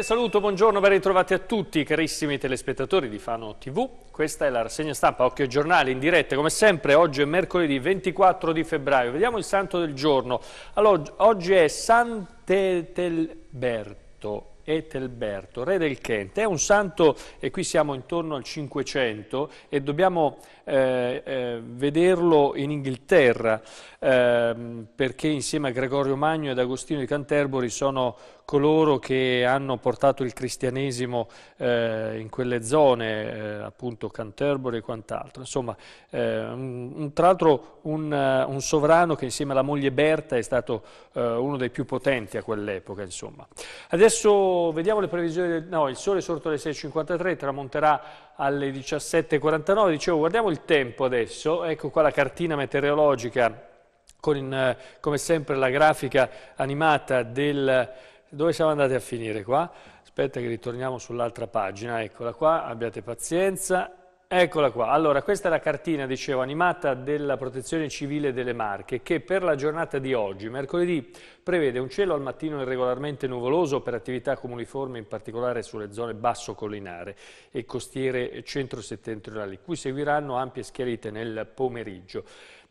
Gabriele, saluto, buongiorno, ben ritrovati a tutti carissimi telespettatori di Fano TV. Questa è la rassegna stampa Occhio Giornale in diretta, come sempre, oggi è mercoledì 24 di febbraio. Vediamo il santo del giorno. Allora, oggi è Sant'Etelberto. Etelberto, re del Kent. È un santo, e qui siamo intorno al 500, e dobbiamo eh, eh, vederlo in Inghilterra, eh, perché insieme a Gregorio Magno ed Agostino di Canterbury sono coloro che hanno portato il cristianesimo eh, in quelle zone, eh, appunto Canterbury e quant'altro. Insomma, eh, un, un, tra l'altro un, eh, un, sovrano che insieme alla moglie Berta è stato eh, uno dei più potenti a quell'epoca. Insomma. Adesso vediamo le previsioni, no, il sole è sorto alle 6.53, tramonterà alle 17.49, dicevo guardiamo il tempo adesso, ecco qua la cartina meteorologica con in, eh, come sempre la grafica animata del dove siamo andati a finire qua? Aspetta che ritorniamo sull'altra pagina, eccola qua, abbiate pazienza. Eccola qua, allora questa è la cartina, dicevo, animata della protezione civile delle Marche che per la giornata di oggi, mercoledì, prevede un cielo al mattino irregolarmente nuvoloso per attività comuniforme in particolare sulle zone basso collinare e costiere centro-settentrionali, cui seguiranno ampie schiarite nel pomeriggio.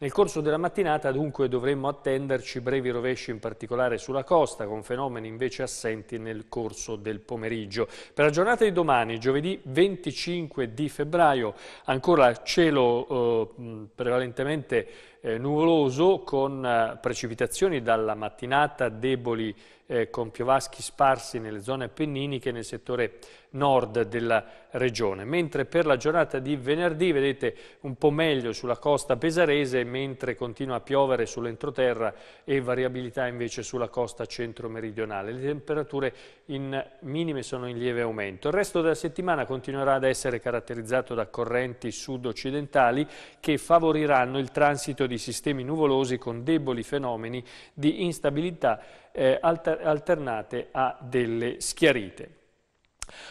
Nel corso della mattinata dunque dovremmo attenderci brevi rovesci in particolare sulla costa, con fenomeni invece assenti nel corso del pomeriggio. Per la giornata di domani, giovedì 25 di febbraio, ancora cielo eh, prevalentemente eh, nuvoloso con eh, precipitazioni dalla mattinata, deboli eh, con piovaschi sparsi nelle zone appenniniche nel settore nord della regione, mentre per la giornata di venerdì vedete un po' meglio sulla costa pesarese mentre continua a piovere sull'entroterra e variabilità invece sulla costa centro-meridionale. Le temperature in minime sono in lieve aumento. Il resto della settimana continuerà ad essere caratterizzato da correnti sud-occidentali che favoriranno il transito di sistemi nuvolosi con deboli fenomeni di instabilità eh, alter alternate a delle schiarite.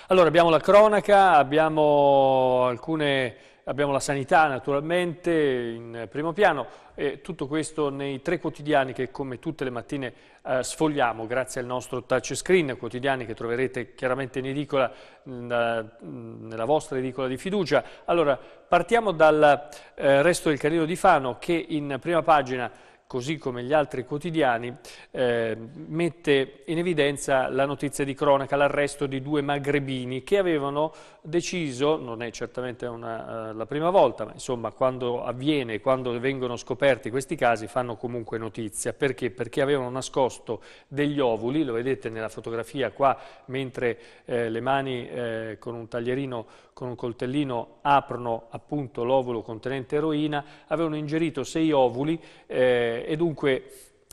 Allora abbiamo la cronaca, abbiamo alcune Abbiamo la sanità naturalmente in primo piano, e tutto questo nei tre quotidiani che come tutte le mattine eh, sfogliamo grazie al nostro touchscreen, quotidiani che troverete chiaramente in edicola, nella, nella vostra edicola di fiducia. Allora partiamo dal eh, resto del Carino di Fano che in prima pagina così come gli altri quotidiani, eh, mette in evidenza la notizia di cronaca, l'arresto di due magrebini che avevano deciso, non è certamente una, uh, la prima volta, ma insomma quando avviene, quando vengono scoperti questi casi fanno comunque notizia. Perché? Perché avevano nascosto degli ovuli, lo vedete nella fotografia qua, mentre eh, le mani eh, con un taglierino, con un coltellino aprono appunto l'ovulo contenente eroina, avevano ingerito sei ovuli eh, eh, e dunque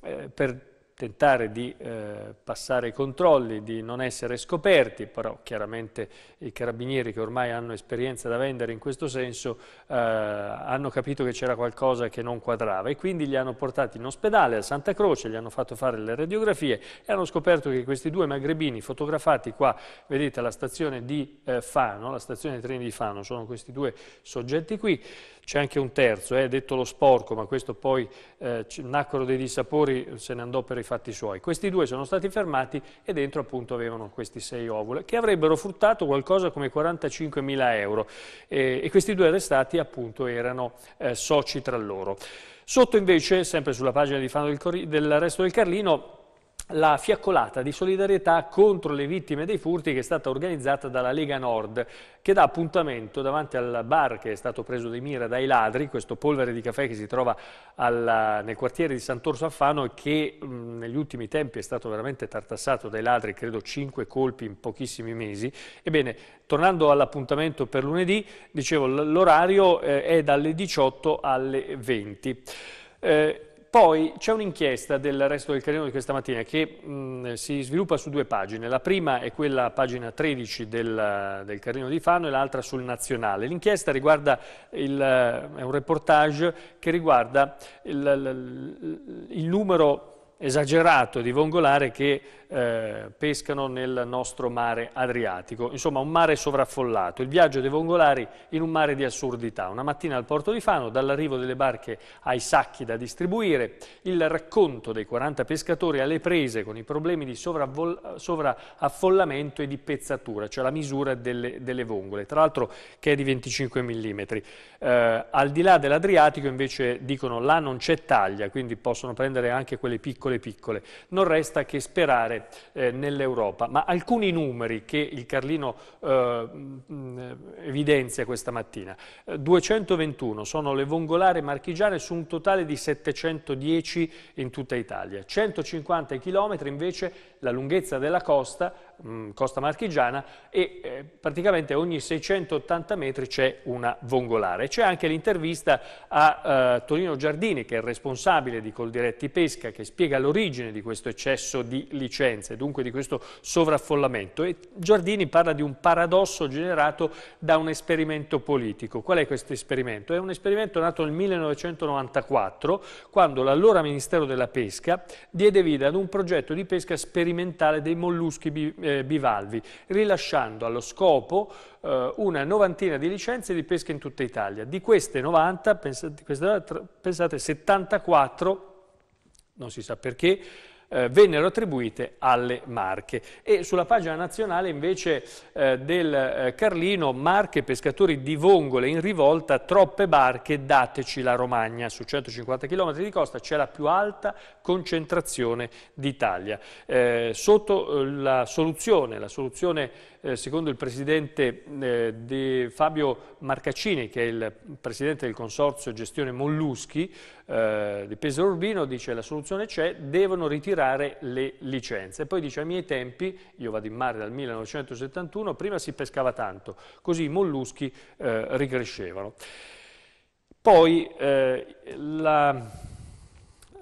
eh, per tentare di eh, passare i controlli, di non essere scoperti, però chiaramente i carabinieri che ormai hanno esperienza da vendere in questo senso eh, hanno capito che c'era qualcosa che non quadrava e quindi li hanno portati in ospedale a Santa Croce, gli hanno fatto fare le radiografie e hanno scoperto che questi due magrebini fotografati qua, vedete alla stazione di eh, Fano, la stazione dei treni di Fano, sono questi due soggetti qui, c'è anche un terzo, eh, detto lo sporco, ma questo poi eh, nacquero dei dissapori, se ne andò per i fatti suoi. Questi due sono stati fermati e dentro appunto avevano questi sei ovule, che avrebbero fruttato qualcosa come 45.000 euro. Eh, e questi due arrestati appunto erano eh, soci tra loro. Sotto invece, sempre sulla pagina di Fano del resto del Carlino, la fiaccolata di solidarietà contro le vittime dei furti che è stata organizzata dalla Lega Nord che dà appuntamento davanti al bar che è stato preso di mira dai ladri, questo polvere di caffè che si trova alla, nel quartiere di Sant'Orso Affano e che mh, negli ultimi tempi è stato veramente tartassato dai ladri, credo 5 colpi in pochissimi mesi. Ebbene, tornando all'appuntamento per lunedì, dicevo l'orario eh, è dalle 18 alle 20. Eh, poi c'è un'inchiesta del resto del carino di questa mattina che mh, si sviluppa su due pagine. La prima è quella pagina 13 del, del Carlino di Fano e l'altra sul Nazionale. L'inchiesta riguarda il, è un reportage che riguarda il, il, il numero esagerato di vongolare che eh, pescano nel nostro mare Adriatico, insomma un mare sovraffollato, il viaggio dei vongolari in un mare di assurdità. Una mattina al porto di Fano, dall'arrivo delle barche ai sacchi da distribuire, il racconto dei 40 pescatori alle prese con i problemi di sovraffollamento e di pezzatura, cioè la misura delle, delle vongole, tra l'altro che è di 25 mm. Eh, al di là dell'Adriatico invece dicono là non c'è taglia, quindi possono prendere anche quelle piccole piccole piccole. Non resta che sperare eh, nell'Europa, ma alcuni numeri che il Carlino eh, mm, eh evidenzia questa mattina. 221 eh, sono le vongolare marchigiane su un totale di 710 in tutta Italia. 150 km invece la lunghezza della costa mh, mm, costa marchigiana e eh, praticamente ogni 680 metri c'è una vongolare. C'è anche l'intervista a eh, Torino Giardini che è il responsabile di Coldiretti Pesca che spiega l'origine di questo eccesso di licenze, dunque di questo sovraffollamento e Giardini parla di un paradosso generato da un esperimento politico. Qual è questo esperimento? È un esperimento nato nel 1994 quando l'allora Ministero della Pesca diede vita ad un progetto di pesca sperimentale dei molluschi eh, bivalvi, rilasciando allo scopo eh, una novantina di licenze di pesca in tutta Italia. Di queste 90, pensate, pensate 74, non si sa perché, eh, vennero attribuite alle Marche. E sulla pagina nazionale invece eh, del eh, Carlino, Marche, pescatori di vongole in rivolta, troppe barche, dateci la Romagna. Su 150 km di costa c'è la più alta concentrazione d'Italia. Eh, sotto eh, la soluzione, la soluzione eh, secondo il presidente eh, Fabio Marcaccini, che è il presidente del consorzio gestione Molluschi eh, di Pesaro Urbino, dice la soluzione c'è, devono ritirare le licenze. poi dice ai miei tempi, io vado in mare dal 1971, prima si pescava tanto, così i molluschi eh, ricrescevano. Poi eh, la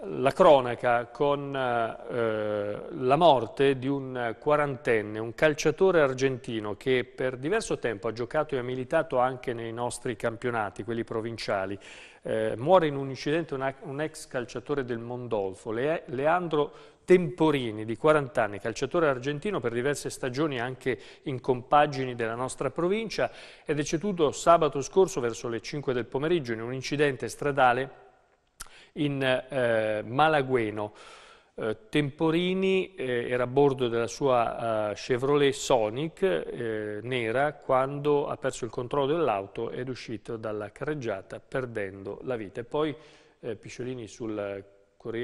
la cronaca con eh, la morte di un quarantenne, un calciatore argentino che per diverso tempo ha giocato e ha militato anche nei nostri campionati, quelli provinciali. Eh, muore in un incidente una, un ex calciatore del Mondolfo, Le, Leandro Temporini, di 40 anni, calciatore argentino per diverse stagioni anche in compagini della nostra provincia, è deceduto sabato scorso verso le 5 del pomeriggio in un incidente stradale in eh, Malagueno. Eh, Temporini eh, era a bordo della sua eh, Chevrolet Sonic eh, nera quando ha perso il controllo dell'auto ed è uscito dalla carreggiata perdendo la vita. E poi Pisciolini sul,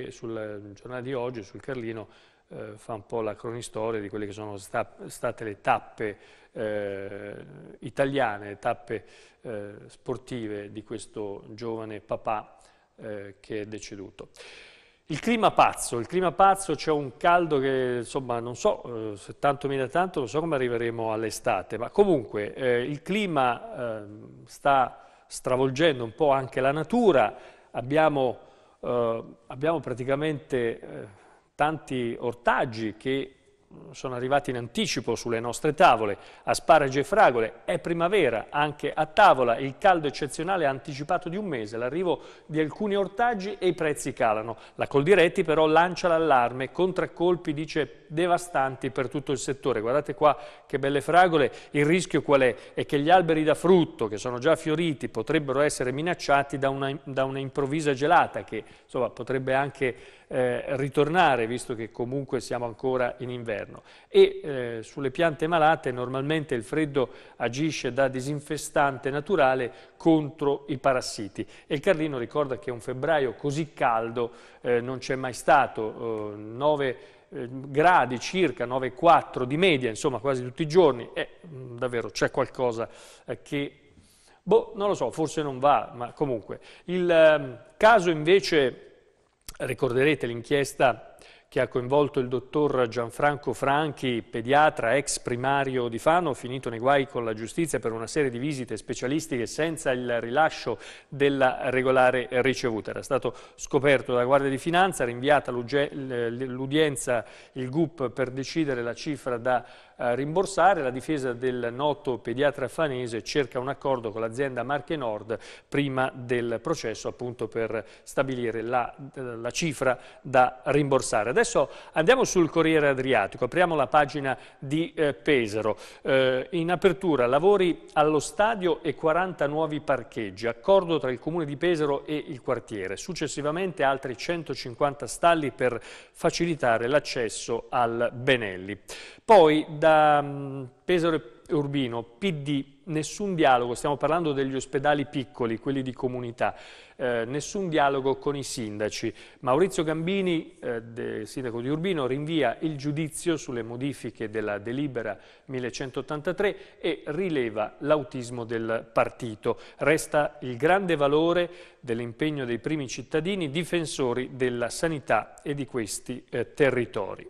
sul giornale di oggi, sul Carlino, eh, fa un po' la cronistoria di quelle che sono sta state le tappe eh, italiane, le tappe eh, sportive di questo giovane papà eh, che è deceduto. Il clima pazzo, il clima pazzo c'è un caldo che insomma non so eh, se tanto mi da tanto, non so come arriveremo all'estate, ma comunque eh, il clima eh, sta stravolgendo un po' anche la natura, abbiamo, eh, abbiamo praticamente eh, tanti ortaggi che sono arrivati in anticipo sulle nostre tavole, asparagi e fragole, è primavera anche a tavola, il caldo eccezionale ha anticipato di un mese l'arrivo di alcuni ortaggi e i prezzi calano. La Coldiretti però lancia l'allarme, contraccolpi dice devastanti per tutto il settore. Guardate qua che belle fragole, il rischio qual è? È che gli alberi da frutto, che sono già fioriti, potrebbero essere minacciati da una, da una improvvisa gelata che insomma, potrebbe anche eh, ritornare, visto che comunque siamo ancora in inverno. E eh, sulle piante malate normalmente il freddo agisce da disinfestante naturale contro i parassiti. E il Carlino ricorda che un febbraio così caldo eh, non c'è mai stato, 9 eh, eh, gradi circa, 9,4 di media, insomma quasi tutti i giorni, è mm, davvero c'è qualcosa eh, che, boh, non lo so, forse non va, ma comunque. Il ehm, caso invece, ricorderete l'inchiesta che ha coinvolto il dottor Gianfranco Franchi, pediatra ex primario di Fano, finito nei guai con la giustizia per una serie di visite specialistiche senza il rilascio della regolare ricevuta. Era stato scoperto dalla Guardia di Finanza, rinviata l'udienza il GUP per decidere la cifra da eh, rimborsare. La difesa del noto pediatra fanese cerca un accordo con l'azienda Marche Nord prima del processo appunto per stabilire la, la cifra da rimborsare. Adesso andiamo sul Corriere Adriatico, apriamo la pagina di eh, Pesaro. Eh, in apertura lavori allo stadio e 40 nuovi parcheggi, accordo tra il Comune di Pesaro e il quartiere. Successivamente altri 150 stalli per facilitare l'accesso al Benelli. Poi da mh, mm, Pesaro e Urbino, PD, nessun dialogo, stiamo parlando degli ospedali piccoli, quelli di comunità, eh, nessun dialogo con i sindaci. Maurizio Gambini, eh, sindaco di Urbino, rinvia il giudizio sulle modifiche della delibera 1183 e rileva l'autismo del partito. Resta il grande valore dell'impegno dei primi cittadini difensori della sanità e di questi eh, territori.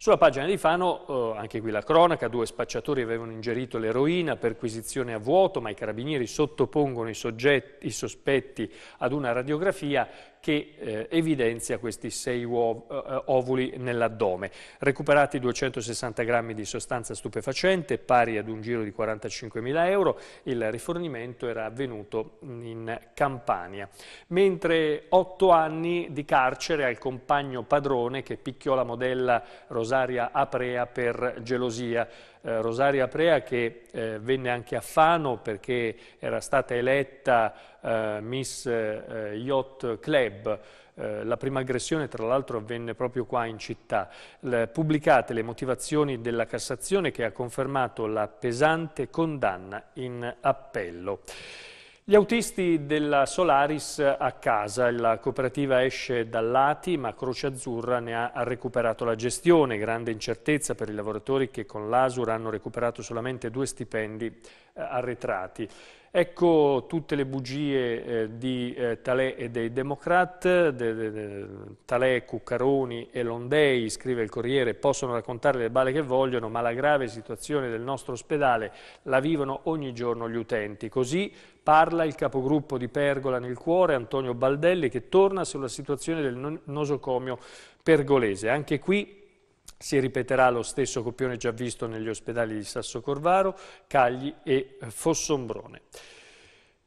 Sulla pagina di Fano, eh, anche qui la cronaca, due spacciatori avevano ingerito l'eroina, perquisizione a vuoto, ma i carabinieri sottopongono i, soggetti, i sospetti ad una radiografia che eh, evidenzia questi sei uov eh, ovuli nell'addome. Recuperati 260 grammi di sostanza stupefacente, pari ad un giro di 45.000 euro, il rifornimento era avvenuto in Campania. Mentre otto anni di carcere al compagno padrone che picchiò la modella Rosaria Aprea per gelosia eh, Rosaria Prea che eh, venne anche a Fano perché era stata eletta eh, Miss eh, Yacht Club. Eh, la prima aggressione, tra l'altro, avvenne proprio qua in città. pubblicate le motivazioni della Cassazione che ha confermato la pesante condanna in appello. Gli autisti della Solaris a casa, la cooperativa esce dall'ATI ma Croce Azzurra ne ha recuperato la gestione, grande incertezza per i lavoratori che con l'Asur hanno recuperato solamente due stipendi eh, arretrati. Ecco tutte le bugie eh, di eh, Talè e dei Democrat, de, de, de, Talè, Cuccaroni e Londei, scrive il Corriere, possono raccontare le bale che vogliono, ma la grave situazione del nostro ospedale la vivono ogni giorno gli utenti. Così Parla il capogruppo di Pergola nel cuore, Antonio Baldelli, che torna sulla situazione del nosocomio pergolese. Anche qui si ripeterà lo stesso copione già visto negli ospedali di Sasso Corvaro, Cagli e Fossombrone.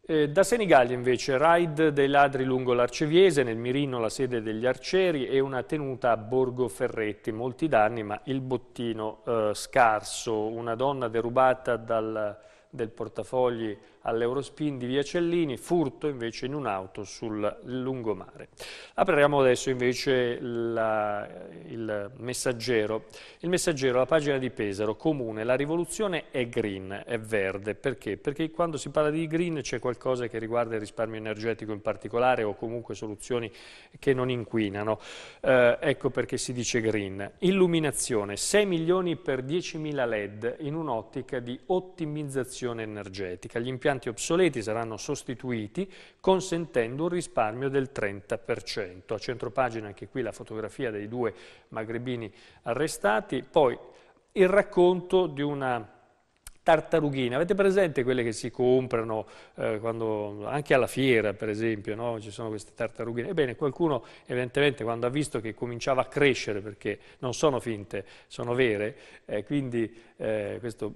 Eh, da Senigallia invece, raid dei ladri lungo l'Arceviese, nel Mirino la sede degli arcieri e una tenuta a Borgo Ferretti. Molti danni ma il bottino eh, scarso. Una donna derubata dal, del portafogli all'Eurospin di Via Cellini, furto invece in un'auto sul lungomare. Apriamo adesso invece la, il messaggero. Il messaggero, la pagina di Pesaro, comune, la rivoluzione è green, è verde. Perché? Perché quando si parla di green c'è qualcosa che riguarda il risparmio energetico in particolare o comunque soluzioni che non inquinano. Eh, ecco perché si dice green. Illuminazione, 6 milioni per 10.000 led in un'ottica di ottimizzazione energetica. Gli impianti impianti obsoleti saranno sostituiti consentendo un risparmio del 30%. A centropagina anche qui la fotografia dei due magrebini arrestati, poi il racconto di una tartarughina. Avete presente quelle che si comprano eh, quando, anche alla fiera, per esempio, no? ci sono queste tartarughine? Ebbene, qualcuno evidentemente quando ha visto che cominciava a crescere, perché non sono finte, sono vere, eh, quindi eh, questo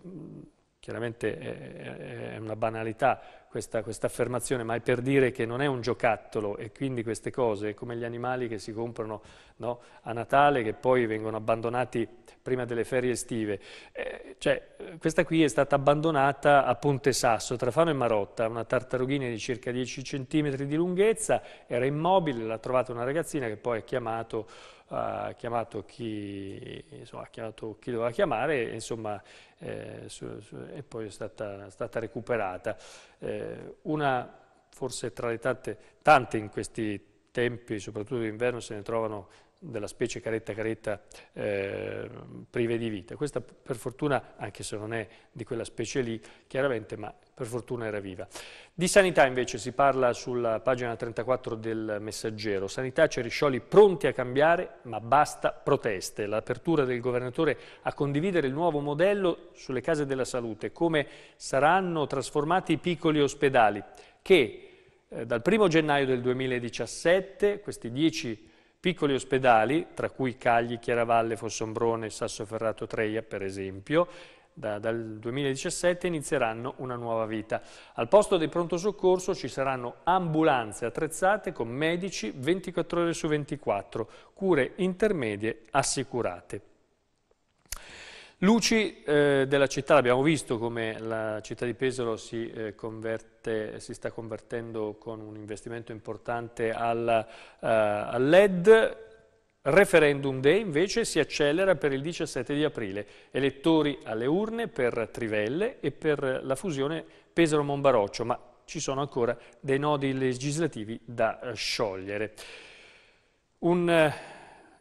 Chiaramente è una banalità questa, questa affermazione, ma è per dire che non è un giocattolo e quindi queste cose, come gli animali che si comprano no, a Natale, che poi vengono abbandonati prima delle ferie estive. Eh, cioè, questa qui è stata abbandonata a Ponte Sasso, tra Fano e Marotta, una tartarughina di circa 10 cm di lunghezza, era immobile, l'ha trovata una ragazzina che poi ha chiamato ha chiamato chi, insomma, ha chiamato chi doveva chiamare insomma, eh, su, su, e poi è stata, stata recuperata. Eh, una, forse tra le tante, tante in questi tempi, soprattutto d'inverno, se ne trovano della specie caretta caretta eh, prive di vita. Questa per fortuna, anche se non è di quella specie lì, chiaramente, ma per fortuna era viva. Di sanità invece si parla sulla pagina 34 del Messaggero. Sanità Ceriscioli pronti a cambiare, ma basta proteste. L'apertura del governatore a condividere il nuovo modello sulle case della salute, come saranno trasformati i piccoli ospedali, che eh, dal 1 gennaio del 2017, questi 10 Piccoli ospedali, tra cui Cagli, Chiaravalle, Fossombrone, Sassoferrato Treia, per esempio, da, dal 2017 inizieranno una nuova vita. Al posto del pronto soccorso ci saranno ambulanze attrezzate con medici 24 ore su 24, cure intermedie assicurate. Luci eh, della città, l'abbiamo visto come la città di Pesaro si, eh, converte, si sta convertendo con un investimento importante al, uh, al LED, Referendum Day invece si accelera per il 17 di aprile, elettori alle urne per Trivelle e per la fusione Pesaro-Monbaroccio, ma ci sono ancora dei nodi legislativi da eh, sciogliere. Un, eh,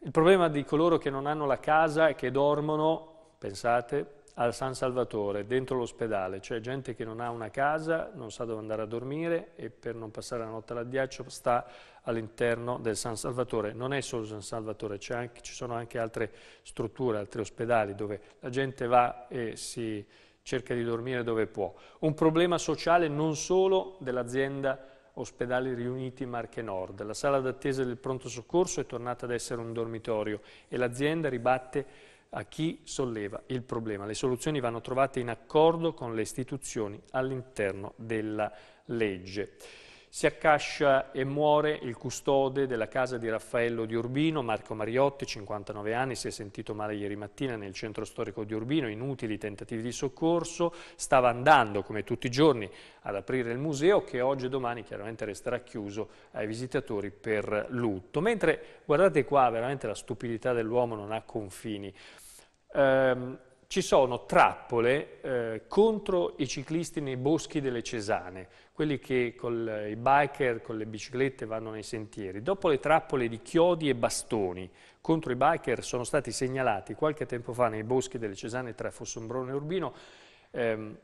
il problema di coloro che non hanno la casa e che dormono pensate, al San Salvatore, dentro l'ospedale, cioè gente che non ha una casa, non sa dove andare a dormire e per non passare la notte all'addiaccio sta all'interno del San Salvatore. Non è solo San Salvatore, anche, ci sono anche altre strutture, altri ospedali dove la gente va e si cerca di dormire dove può. Un problema sociale non solo dell'azienda ospedali riuniti Marche Nord. La sala d'attesa del pronto soccorso è tornata ad essere un dormitorio e l'azienda ribatte a chi solleva il problema. Le soluzioni vanno trovate in accordo con le istituzioni all'interno della legge. Si accascia e muore il custode della casa di Raffaello di Urbino, Marco Mariotti, 59 anni, si è sentito male ieri mattina nel centro storico di Urbino, inutili tentativi di soccorso, stava andando come tutti i giorni ad aprire il museo che oggi e domani chiaramente resterà chiuso ai visitatori per lutto. Mentre guardate qua, veramente la stupidità dell'uomo non ha confini. Ehm, ci sono trappole eh, contro i ciclisti nei boschi delle Cesane, quelli che con eh, i biker, con le biciclette vanno nei sentieri. Dopo le trappole di chiodi e bastoni contro i biker sono stati segnalati qualche tempo fa nei boschi delle Cesane tra Fossombrone e Urbino, ehm,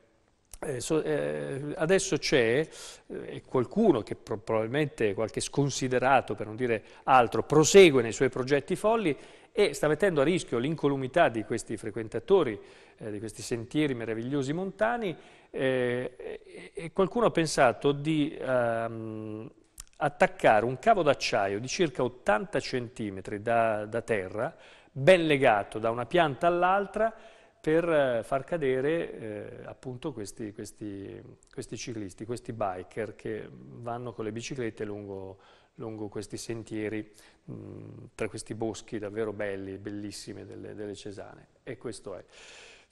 eh, so, eh, adesso c'è eh, qualcuno che pro probabilmente qualche sconsiderato, per non dire altro, prosegue nei suoi progetti folli e sta mettendo a rischio l'incolumità di questi frequentatori, eh, di questi sentieri meravigliosi montani, eh, e qualcuno ha pensato di ehm, attaccare un cavo d'acciaio di circa 80 cm da, da terra, ben legato da una pianta all'altra, per eh, far cadere eh, appunto questi, questi, questi ciclisti, questi biker che vanno con le biciclette lungo, lungo questi sentieri, mh, mm, tra questi boschi davvero belli, bellissimi delle, delle Cesane. E questo è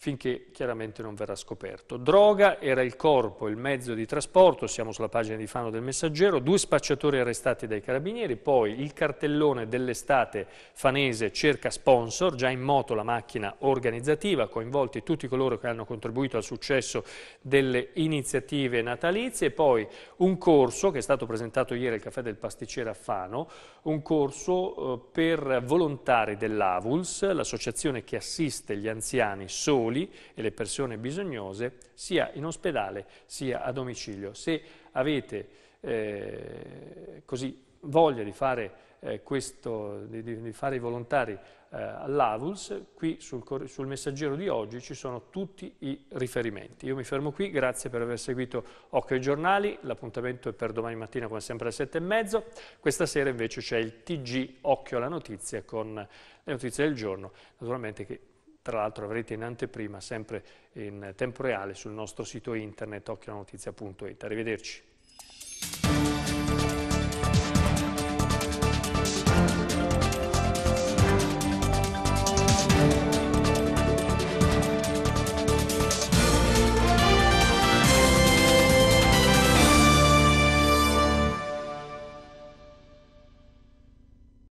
finché chiaramente non verrà scoperto. Droga era il corpo, il mezzo di trasporto, siamo sulla pagina di Fano del Messaggero, due spacciatori arrestati dai carabinieri, poi il cartellone dell'estate fanese cerca sponsor, già in moto la macchina organizzativa, coinvolti tutti coloro che hanno contribuito al successo delle iniziative natalizie, e poi un corso che è stato presentato ieri al Caffè del Pasticcere a Fano, un corso eh, per volontari dell'AVULS, l'associazione che assiste gli anziani soli, soli e le persone bisognose sia in ospedale sia a domicilio. Se avete eh, così voglia di fare, eh, questo, di, di fare i volontari eh, all'Avuls, qui sul, sul, messaggero di oggi ci sono tutti i riferimenti. Io mi fermo qui, grazie per aver seguito Occhio ai giornali, l'appuntamento è per domani mattina come sempre alle sette e mezzo, questa sera invece c'è il TG Occhio alla notizia con le notizie del giorno, naturalmente che tra l'altro avrete in anteprima sempre in tempo reale sul nostro sito internet occhionotizia.it. Arrivederci.